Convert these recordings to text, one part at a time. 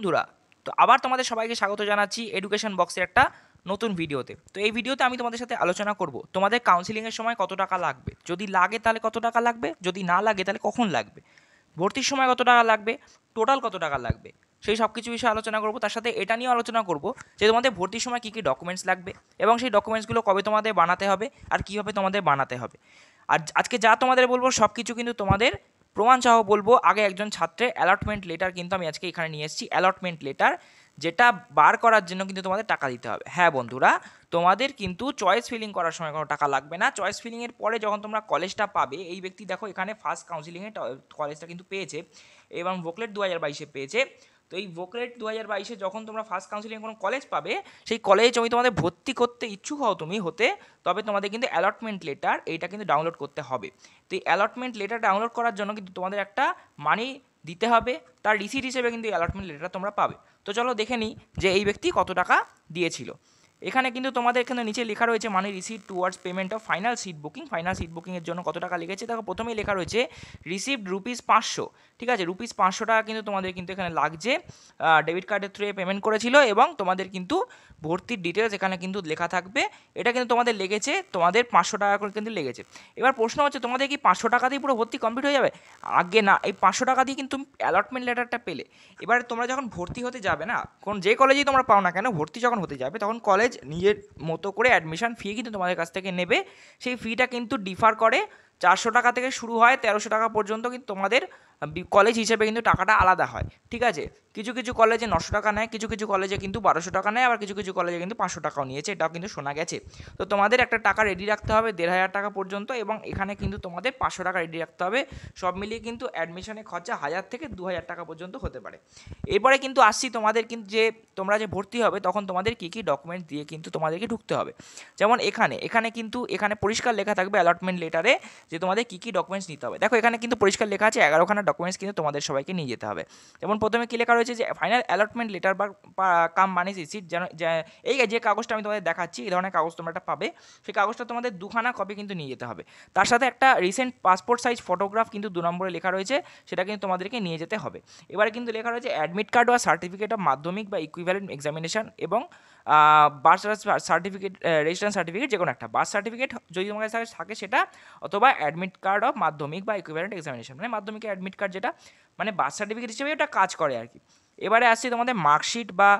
বন্ধুরা তো আবার তোমাদের সবাইকে স্বাগত জানাচ্ছি এডুকেশন বক্সের একটা নতুন ভিডিওতে তো এই ভিডিওতে আমি তোমাদের সাথে আলোচনা করব তোমাদের কাউন্সিলিংয়ের সময় কত টাকা লাগবে যদি লাগে তাহলে কত টাকা লাগবে যদি না লাগে তাহলে কখন লাগবে ভর্তির সময় কত টাকা লাগবে টোটাল কত টাকা লাগবে সেই সব কিছু বিষয়ে আলোচনা করব তার সাথে এটা নিয়েও আলোচনা করব যে তোমাদের ভর্তির সময় কী কী ডকুমেন্টস লাগবে এবং সেই ডকুমেন্টসগুলো কবে তোমাদের বানাতে হবে আর কীভাবে তোমাদের বানাতে হবে আর আজকে যা তোমাদের বলবো সব কিছু কিন্তু তোমাদের প্রমাণ সহ বলবো আগে একজন ছাত্রের অ্যালটমেন্ট লেটার কিন্তু আমি আজকে এখানে নিয়ে এসেছি অ্যালটমেন্ট লেটার যেটা বার করার জন্য কিন্তু তোমাদের টাকা দিতে হবে হ্যাঁ বন্ধুরা তোমাদের কিন্তু চয়েস ফিলিং করার সময় কোনো টাকা লাগবে না চয়েস ফিলিংয়ের পরে যখন তোমরা কলেজটা পাবে এই ব্যক্তি দেখো এখানে ফার্স্ট কাউন্সিলিংয়ে কলেজটা কিন্তু পেয়েছে এবং বোকলেট দু হাজার বাইশে পেয়েছে তো এই ভোকরেট দু হাজার বাইশে যখন তোমরা ফার্স্ট কাউন্সিলিং কোনো কলেজ পাবে সেই কলেজে তুমি তোমাদের ভর্তি করতে ইচ্ছুক হও তুমি হতে তবে তোমাদের কিন্তু অ্যালটমেন্ট লেটার এইটা কিন্তু ডাউনলোড করতে হবে তো এই অ্যালটমেন্ট লেটার ডাউনলোড করার জন্য কিন্তু তোমাদের একটা মানি দিতে হবে তার রিসিট হিসেবে কিন্তু এই অ্যালটমেন্ট লেটার তোমরা পাবে তো চলো দেখে নিই যে এই ব্যক্তি কত টাকা দিয়েছিল এখানে কিন্তু তোমাদের এখানে নিচে লেখা রয়েছে money receive towards payment of final seat booking final seat বুকিংয়ের জন্য কত টাকা লেগেছে দেখো প্রথমেই লেখা রয়েছে রিসিভড রুপিস পাঁচশো ঠিক আছে রুপিস পাঁচশো টাকা কিন্তু তোমাদের কিন্তু এখানে লাগছে ডেবিট কার্ডের থ্রুয়ে পেমেন্ট করেছিল এবং তোমাদের কিন্তু ভর্তির ডিটেলস এখানে কিন্তু লেখা থাকবে এটা কিন্তু তোমাদের লেগেছে তোমাদের পাঁচশো টাকা করে কিন্তু লেগেছে এবার প্রশ্ন হচ্ছে তোমাদের কি পাঁচশো টাকা দিয়ে পুরো ভর্তি কমপ্লিট হয়ে যাবে আগে না এই পাঁচশো টাকা দিয়ে কিন্তু অ্যালটমেন্ট লেটারটা পেলে এবার তোমরা যখন ভর্তি হতে যাবে না কোন যে কলেজেই তোমরা পাও না কেন ভর্তি যখন হতে যাবে তখন কলেজ কলেজ নিজের মতো করে অ্যাডমিশান ফি কিন্তু তোমাদের কাছ থেকে নেবে সেই ফিটা কিন্তু ডিফার করে চারশো টাকা থেকে শুরু হয় তেরোশো টাকা পর্যন্ত কিন্তু তোমাদের কলেজ হিসেবে কিন্তু টাকাটা আলাদা হয় ঠিক আছে কিছু কিছু কলেজে নশো টাকা নেয় কিছু কিছু কলেজে কিন্তু বারোশো টাকা নেয় আবার কিছু কিছু কলেজে কিন্তু পাঁচশো টাকাও নিয়েছে এটাও কিন্তু শোনা গেছে তো তোমাদের একটা টাকা রেডি রাখতে হবে দেড় হাজার টাকা পর্যন্ত এবং এখানে কিন্তু তোমাদের পাঁচশো টাকা রেডি রাখতে হবে সব মিলিয়ে কিন্তু অ্যাডমিশনের খরচা হাজার থেকে দু হাজার টাকা পর্যন্ত হতে পারে এরপরে কিন্তু আসছি তোমাদের কিন্তু যে তোমরা যে ভর্তি হবে তখন তোমাদের কী কী ডকুমেন্ট দিয়ে কিন্তু তোমাদেরকে ঢুকতে হবে যেমন এখানে এখানে কিন্তু এখানে পরিষ্কার লেখা থাকবে অ্যালটমেন্ট লেটারে যে তোমাদের কী কী ডকুমেন্টস নিতে হবে দেখো এখানে কিন্তু পরিষ্কার লেখা আছে এগারোখানা ডকুমেন্টস কিন্তু তোমাদের সবাইকে নিয়ে যেতে হবে যেমন প্রথমে কী লেখা রয়েছে যে ফাইনাল অ্যালটমেন্ট লেটার বা কাম মানে রিসিট যেন এই যে কাগজটা আমি তোমাদের দেখাচ্ছি এই ধরনের কাগজ তোমরা একটা পাবে সেই কাগজটা তোমাদের দুখানা কপি কিন্তু নিয়ে যেতে হবে তার সাথে একটা রিসেন্ট পাসপোর্ট সাইজ ফটোগ্রাফ কিন্তু দু নম্বরে লেখা রয়েছে সেটা কিন্তু তোমাদেরকে নিয়ে যেতে হবে এবারে কিন্তু লেখা রয়েছে অ্যাডমিট কার্ড বা সার্টিফিকেট অফ মাধ্যমিক বা ইকুইভ্যালেন্ট এক্সামিনেশন এবং বার্থ সার্টিফিকেট রেজিস্ট্রেশন সার্টিফিকেট যে কোনো একটা বার্থ সার্টিফিকেট যদি তোমার কাছে থাকে সেটা অথবা অ্যাডমিট কার্ড অফ মাধ্যমিক বা ইকুইভ্যালেন্ট এক্সামিনেশন মানে মাধ্যমিকের অ্যাডমিট কার্ড যেটা মানে বার্থ সার্টিফিকেট হিসেবে ওটা কাজ করে আর কি এবারে আসছি তোমাদের মার্কশিট বা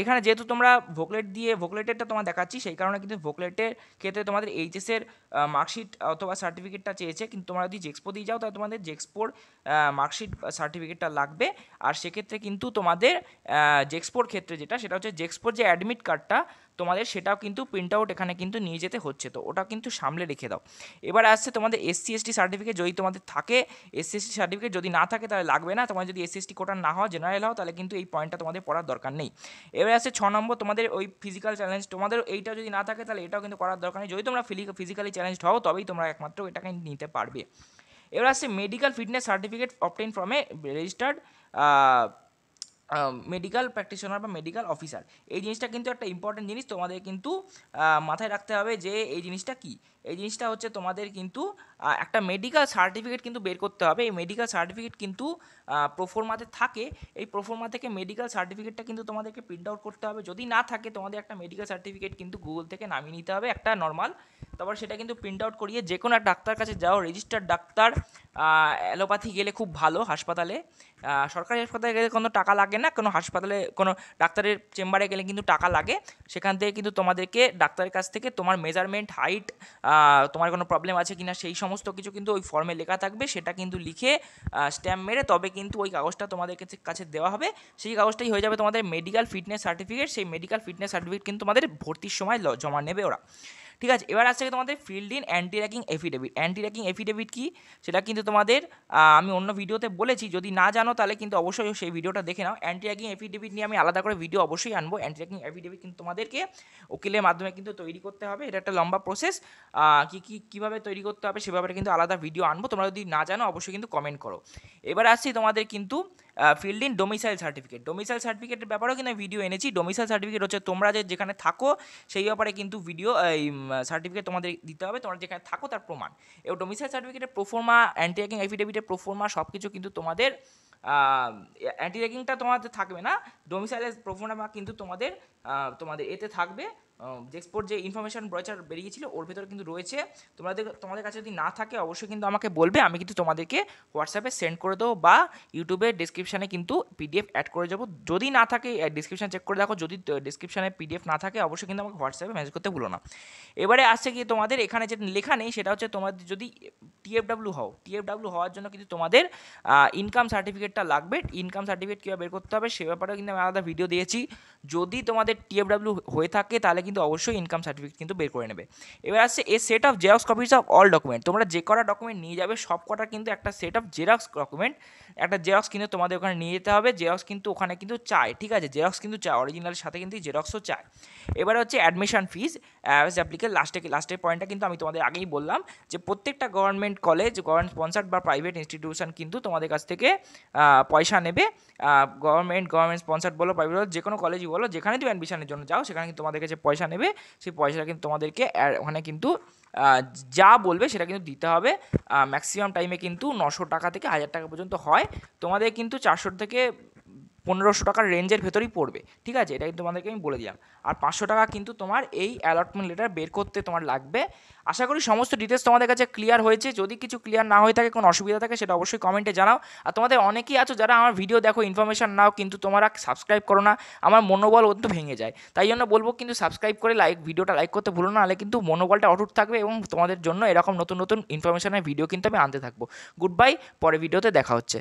এখানে যেহেতু তোমরা ভোকলেট দিয়ে ভোকলেটেরটা তোমার দেখাচ্ছি সেই কারণে কিন্তু ভোকলেটের ক্ষেত্রে তোমাদের এইচএসের মার্কশিট অথবা সার্টিফিকেটটা চেয়েছে কিন্তু তোমরা যদি জেক্সপো দিয়ে যাও তাহলে তোমাদের জেক্সপোর মার্কশিট সার্টিফিকেটটা লাগবে আর সেক্ষেত্রে কিন্তু তোমাদের জেক্সপোর ক্ষেত্রে যেটা সেটা হচ্ছে জেক্সপোর যে অ্যাডমিট কার্ডটা তোমাদের সেটাও কিন্তু প্রিন্ট আউট এখানে কিন্তু নিয়ে যেতে হচ্ছে তো ওটা কিন্তু সামলে রেখে দাও এবার আসছে তোমাদের এসসি এসটি সার্টিফিকেট যদি তোমাদের থাকে এসসি এসটি সার্টিফিকেট যদি না থাকে তাহলে লাগবে না তোমার যদি এসসি এসটি কোটা না হওয়া জেনারেল হও তাহলে কিন্তু এই পয়েন্টটা তোমাদের পড়ার দরকার নেই এবার আসছে ছ নম্বর তোমাদের ওই ফিজিক্যাল চ্যালেঞ্জ তোমাদের এইটা যদি না থাকে তাহলে এটাও কিন্তু করার দরকার নেই যদি তোমরা ফিজিক্যালি চ্যালেঞ্জ হও তবেই তোমরা একমাত্র এটাকে নিতে পারবে এবার আসছে medical fitness certificate obtained from a registered medical practitioner বা মেডিকেল অফিসার এই জিনিসটা কিন্তু একটা ইম্পর্টেন্ট জিনিস তোমাদের কিন্তু মাথায় রাখতে হবে যে এই জিনিসটা কী এই জিনিসটা হচ্ছে তোমাদের কিন্তু একটা মেডিকেল সার্টিফিকেট কিন্তু বের করতে হবে এই মেডিকেল সার্টিফিকেট কিন্তু প্রোফর্মাতে থাকে এই প্রোফর্মা থেকে মেডিকেল সার্টিফিকেটটা কিন্তু তোমাদেরকে প্রিন্ট আউট করতে হবে যদি না থাকে তোমাদের একটা মেডিকেল সার্টিফিকেট কিন্তু গুগল থেকে নামিয়ে নিতে হবে একটা নর্মাল তারপর সেটা কিন্তু প্রিন্ট আউট করিয়ে যে কোনো ডাক্তার কাছে যাও রেজিস্টার্ড ডাক্তার অ্যালোপ্যাথি গেলে খুব ভালো হাসপাতালে সরকারি হাসপাতালে গেলে কোনো টাকা লাগে না কোনো হাসপাতালে কোনো ডাক্তারের চেম্বারে গেলে কিন্তু টাকা লাগে সেখান থেকে কিন্তু তোমাদেরকে ডাক্তারের কাছ থেকে তোমার মেজারমেন্ট হাইট তোমার কোনো প্রবলেম আছে কিনা সেই সমস্ত কিছু কিন্তু ওই ফর্মে লেখা থাকবে সেটা কিন্তু লিখে স্ট্যাম্প মেরে তবে কিন্তু ওই কাগজটা তোমাদের কাছে দেওয়া হবে সেই কাগজটাই হয়ে যাবে তোমাদের মেডিকেল ফিটনেস সার্টিফিকেট সেই মেডিকেল ফিটনেস সার্টিফিকেট কিন্তু তোমাদের ভর্তির সময় জমা নেবে ওরা ঠিক আছে এবার আসছে তোমাদের filled in anti ragging affidavit anti ragging affidavit কি সেটা কিন্তু তোমাদের আমি অন্য ভিডিওতে বলেছি যদি না জানো তাহলে কিন্তু অবশ্যই সেই ভিডিওটা দেখে নাও অ্যান্টি র্যাকিং এফিডেভিট নিয়ে আমি আলাদা করে ভিডিও অবশ্যই আনবো অ্যান্টি র্যাকিং এফিডেভিট কিন্তু তোমাদেরকে উকিলের মাধ্যমে কিন্তু তৈরি করতে হবে এটা একটা লম্বা প্রসেস কী কী কীভাবে তৈরি করতে হবে সেভাবে কিন্তু আলাদা ভিডিও আনবো তোমরা যদি না জানো অবশ্যই কিন্তু কমেন্ট করো এবার আসছি তোমাদের কিন্তু filled in domicile certificate domicile সার্টিফিকেটের ব্যাপারেও কিন্তু ভিডিও এনেছি ডোমিসাইল সার্টিফিকেট হচ্ছে তোমরা যে যেখানে থাকো সেই ব্যাপারে কিন্তু ভিডিও এই সার্টিফিকেট তোমাদের দিতে হবে তোমরা যেখানে থাকো তার প্রমাণ এবং ডোমিসাইল সার্টিফিকেটের প্রোফর্মা অ্যান্টি র্যাগিং অ্যাফিডেভিটের প্রোফর্মা সব কিছু কিন্তু তোমাদের অ্যান্টি র্যাগিংটা তোমাদের থাকবে না ডোমিসাইলের প্রোফর্মা কিন্তু তোমাদের তোমাদের এতে থাকবে জেক্সপোর্ট যে ইনফরমেশন ব্রয়চার বেরিয়েছিল ওর ভেতরে কিন্তু রয়েছে তোমাদের তোমাদের কাছে যদি না থাকে অবশ্যই কিন্তু আমাকে বলবে আমি কিন্তু তোমাদেরকে হোয়াটসঅ্যাপে সেন্ড করে দেবো বা ইউটিউবে ডিসক্রিপশানে কিন্তু পিডিএফ অ্যাড করে যাবো যদি না থাকে ডিসক্রিপশান চেক করে দেখো যদি ডিসক্রিপশানে পিডিএফ না থাকে অবশ্যই কিন্তু আমাকে হোয়াটসঅ্যাপে মেসেজ করতে ভুলো না এবারে আসছে কি তোমাদের এখানে যে লেখা নেই সেটা হচ্ছে তোমাদের যদি টিএফডাব্লু হও টিএফডাব্লু হওয়ার জন্য কিন্তু তোমাদের ইনকাম সার্টিফিকেটটা লাগবে ইনকাম সার্টিফিকেট কীভাবে বের করতে হবে সে ব্যাপারেও কিন্তু আমি আলাদা ভিডিও দিয়েছি যদি তোমাদের টিএফডাব্লু হয়ে থাকে তাহলে কিন্তু কিন্তু অবশ্যই ইনকাম সার্টিফিকেট কিন্তু বের করে নেবে এবার আসছে a set of xerox copies of all document তোমরা যে কটা ডকুমেন্ট নিয়ে যাবে সব কটা কিন্তু একটা সেট অফ জেরক্স ডকুমেন্ট একটা জেরক্স কিন্তু তোমাদের ওখানে নিয়ে যেতে হবে জেরক্স কিন্তু ওখানে কিন্তু চায় ঠিক আছে জেরক্স কিন্তু চায় অরিজিনালের সাথে কিন্তু জেরক্সও চায় এবার হচ্ছে অ্যাডমিশন ফিজ অ্যাজ অ্যাপ্লিকেল লাস্টে লাস্টের পয়েন্টটা কিন্তু আমি তোমাদের আগেই বললাম যে প্রত্যেকটা গভর্নমেন্ট কলেজ গভর্নমেন্ট স্পন্সার্ড বা প্রাইভেট ইনস্টিটিউশন কিন্তু তোমাদের কাছ থেকে পয়সা নেবে গভর্নমেন্ট গভর্নমেন্ট স্পন্সার্ড বলো প্রাইভেট বলো যে কোনো কলেজই বলো যেখানে তুমি অ্যাডমিশনের জন্য যাও সেখানে কিন্তু তোমাদের কাছে পয়সা পয়সা নেবে সেই পয়সাটা কিন্তু তোমাদেরকে ওখানে কিন্তু যা বলবে সেটা কিন্তু দিতে হবে ম্যাক্সিমাম টাইমে কিন্তু নশো টাকা থেকে হাজার টাকা পর্যন্ত হয় তোমাদের কিন্তু চারশো থেকে পনেরোশো টাকার রেঞ্জের ভেতরেই পড়বে ঠিক আছে এটা কিন্তু তোমাদেরকে আমি বলে দিলাম আর পাঁচশো টাকা কিন্তু তোমার এই অ্যালটমেন্ট লেটার বের করতে তোমার লাগবে আশা করি সমস্ত ডিটেলস তোমাদের কাছে ক্লিয়ার হয়েছে যদি কিছু ক্লিয়ার না হয়ে থাকে কোনো অসুবিধা থাকে সেটা অবশ্যই কমেন্টে জানাও আর তোমাদের অনেকেই আছো যারা আমার ভিডিও দেখো ইনফরমেশান নাও কিন্তু তোমরা সাবস্ক্রাইব করো না আমার মনোবল অন্ত ভেঙে যায় তাই জন্য বলবো কিন্তু সাবস্ক্রাইব করে লাইক ভিডিওটা লাইক করতে ভুলো না হলে কিন্তু মনোবলটা অটুট থাকবে এবং তোমাদের জন্য এরকম নতুন নতুন ইনফরমেশানের ভিডিও কিন্তু আমি আনতে থাকবো গুড বাই পরে ভিডিওতে দেখা হচ্ছে